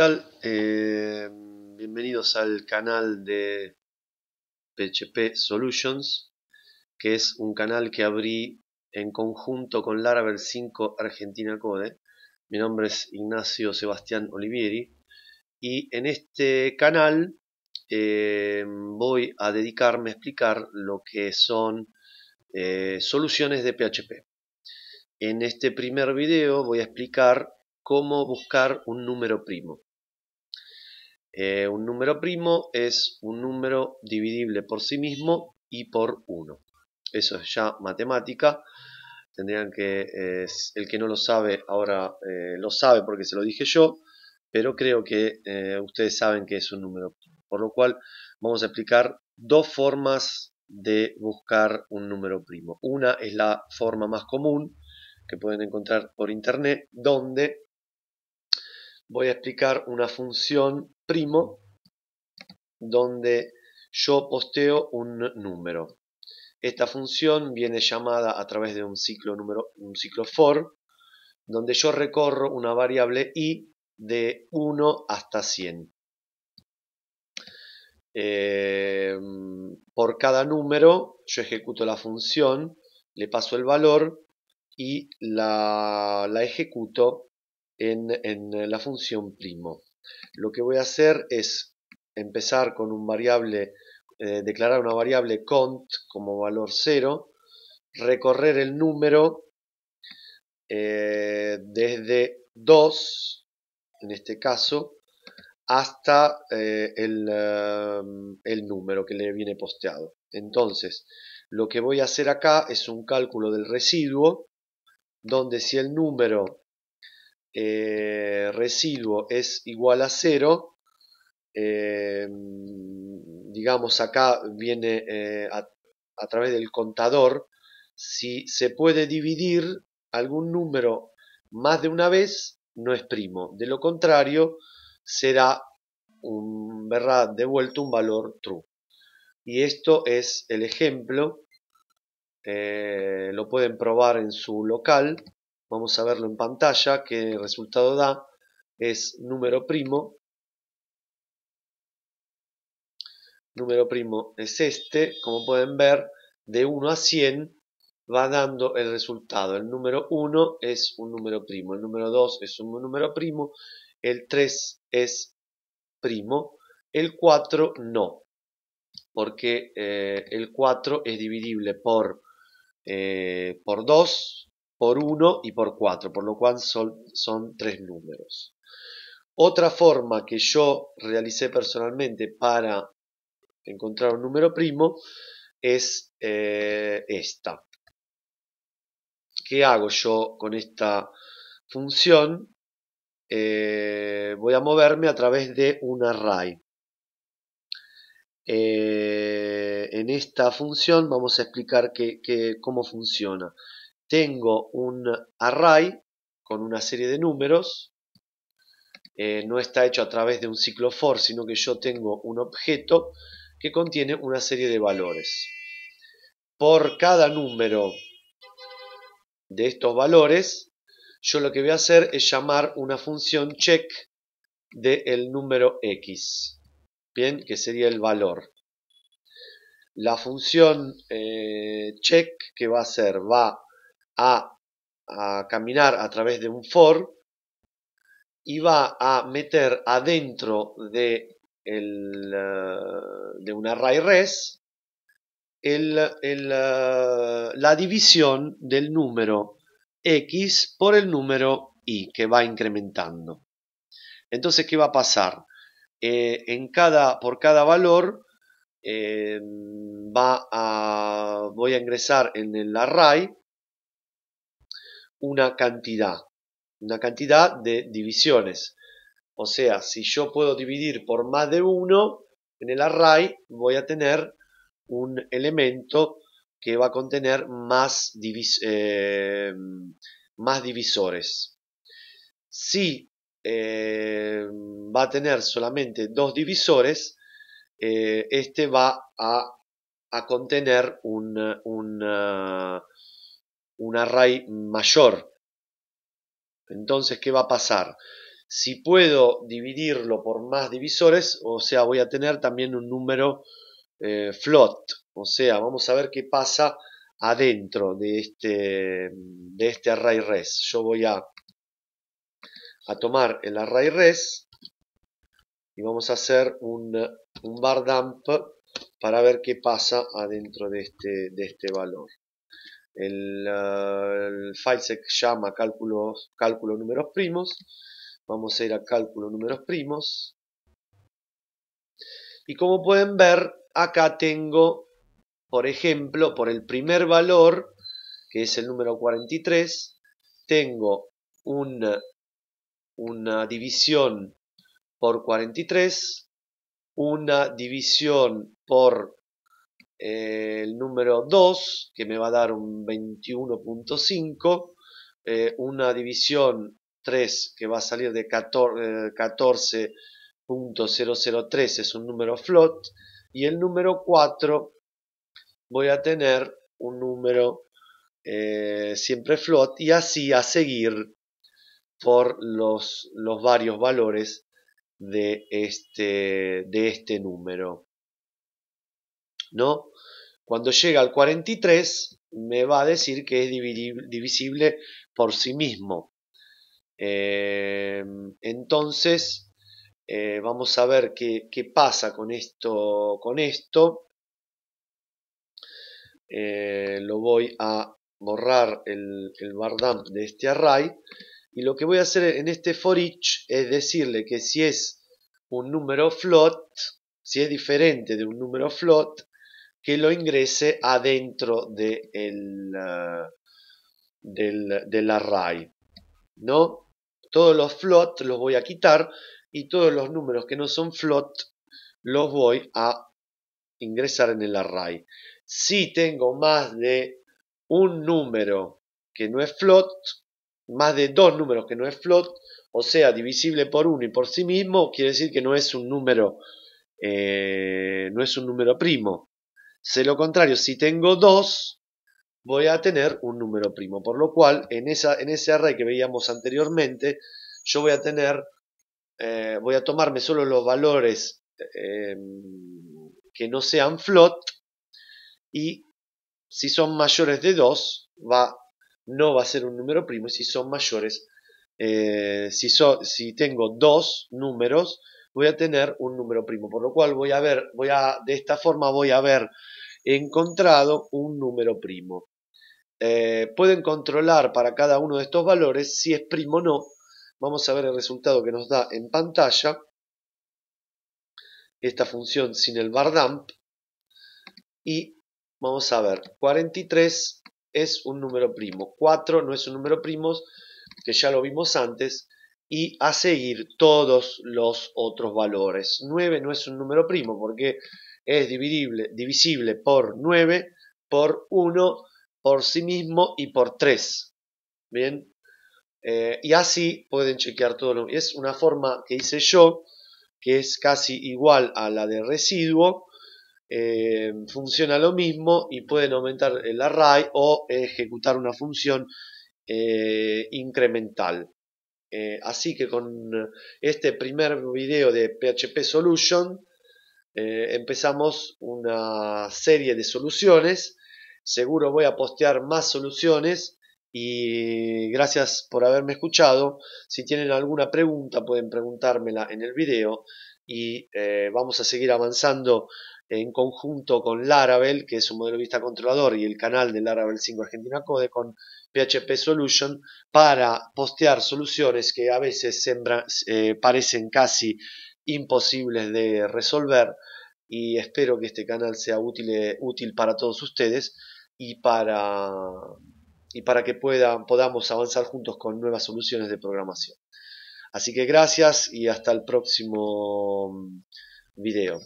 tal? Eh, bienvenidos al canal de PHP Solutions, que es un canal que abrí en conjunto con Laravel 5 Argentina Code. Mi nombre es Ignacio Sebastián Olivieri y en este canal eh, voy a dedicarme a explicar lo que son eh, soluciones de PHP. En este primer video voy a explicar cómo buscar un número primo. Eh, un número primo es un número dividible por sí mismo y por 1. Eso es ya matemática. Tendrían que, eh, el que no lo sabe ahora eh, lo sabe porque se lo dije yo, pero creo que ustedes saben que es un número primo. Por lo cual vamos a explicar dos formas de buscar un número primo. Una es la forma más común que pueden encontrar por internet, donde voy a explicar una función primo donde yo posteo un número. Esta función viene llamada a través de un ciclo, número, un ciclo for, donde yo recorro una variable i de 1 hasta 100. Em, por cada número yo ejecuto la función, le paso el valor y la ejecuto en, eh, la función primo. Lo que voy a hacer es empezar con un variable, eh, declarar una variable cont como valor 0, recorrer el número eh, desde 2, en este caso, hasta el, um, el número que le viene posteado. Entonces, lo que voy a hacer acá es un cálculo del residuo, donde si el número eh, residuo es igual a cero, eh, digamos acá viene eh, a, través del contador, si se puede dividir algún número más de una vez, no es primo. De lo contrario, será devuelto un valor true. Y esto es el ejemplo. lo pueden probar en su local vamos a verlo en pantalla, ¿qué resultado da es número primo. Número primo es este, como pueden ver, de 1 a 100 va dando el resultado. El número 1 es un número primo, el número 2 es un número primo, el 3 es primo, el 4 no, porque eh, el 4 es dividible por, eh, por 2, por 1 y por 4, por lo cual son, tres números. Otra forma que yo realicé personalmente para encontrar un número primo es eh, esta. ¿Qué hago yo con esta función? Eh, voy a moverme a través de un array. Eh, en esta función vamos a explicar cómo funciona tengo un array con una serie de números, eh, no está hecho a través de un ciclo for, sino que yo tengo un objeto que contiene una serie de valores. Por cada número de estos valores, yo lo que voy a hacer es llamar una función check del número x, bien, que sería el valor. La función eh, check que va a hacer va a, caminar a través de un for y va a meter adentro de, el, eh, de un array res eh, la división del número x por el número y que va incrementando. Entonces, ¿qué va a pasar? Eh, en cada, por cada valor va a, voy a ingresar en el array una cantidad, una cantidad de divisiones. O sea, si yo puedo dividir por más de uno, en el array voy a tener un elemento que va a contener más, eh, más divisores. Si eh, va a tener solamente dos divisores, eh, este va a, contener un, un array mayor. Entonces, ¿qué va a pasar? Si puedo dividirlo por más divisores, o sea, voy a tener también un número flot eh, float. O sea, vamos a ver qué pasa adentro de este, de este array res. Yo voy a, a tomar el array res y vamos a hacer un, un bar dump para ver qué pasa adentro de este, de este valor. Eh, el, file se llama cálculo números primos. Vamos a ir a cálculo números primos. Y como pueden ver, acá tengo, por ejemplo, por el primer valor, que es el número 43, tengo una, una división por 43, una división por el número 2, que me va a dar un 21.5, eh, una división 3 que va a salir de 14.003, eh, es un número float, y el número 4 voy a tener un número eh, siempre float y así a seguir por los, los varios valores de este, de este número. ¿no? Cuando llega al 43 me va a decir que es divisible por sí mismo. Eh, entonces, eh, vamos a ver qué, pasa con esto. Con esto. Eh, lo voy a borrar el, el de este array. Y lo que voy a hacer en este for each es decirle que si es un número float, si es diferente de un número float, que lo ingrese adentro de el, ah, del, del, array. ¿no? Todos los float los voy a quitar y todos los números que no son float los voy a ingresar en el array. Si tengo más de un número que no es float, más de dos números que no es float, o sea, divisible por uno y por sí mismo, quiere decir que no es un número, eh, no es un número primo. Sé lo contrario, si tengo 2, voy a tener un número primo. Por lo cual, en, esa, en ese array que veíamos anteriormente, yo voy a tener, eh, voy a tomarme solo los valores em, que no sean float y si son mayores de 2, va, no va a ser un número primo. Y si son mayores, eh, si, si tengo dos números, voy a tener un número primo, por lo cual voy a ver, voy a, de esta forma voy a haber encontrado un número primo. Eh, pueden controlar para cada uno de estos valores si es primo o no. Vamos a ver el resultado que nos da en pantalla esta función sin el dump. y vamos a ver, 43 es un número primo, 4 no es un número primo, que ya lo vimos antes, y a seguir todos los otros valores. 9 no es un número primo porque es divisible por 9, por 1, por sí mismo y por 3. Bien, eh, y así pueden chequear todo Es una forma que hice yo, que es casi igual a la de residuo. Eh, funciona lo mismo y pueden aumentar el array o ejecutar una función eh, incremental. Eh, así que con eh, este primer video de PHP Solution eh, empezamos una serie de soluciones. Seguro voy a postear más soluciones y gracias por haberme escuchado. Si tienen alguna pregunta pueden preguntármela en el video y vamos a seguir avanzando en conjunto con Laravel, que es un modelo vista controlador, y el canal de Laravel 5 Argentina Code con PHP Solution para postear soluciones que a veces sembra, eh, parecen casi imposibles de resolver y espero que este canal sea útil, eh, para todos ustedes y para, que podamos avanzar juntos con nuevas soluciones de programación. Así que gracias y hasta el próximo mm, video.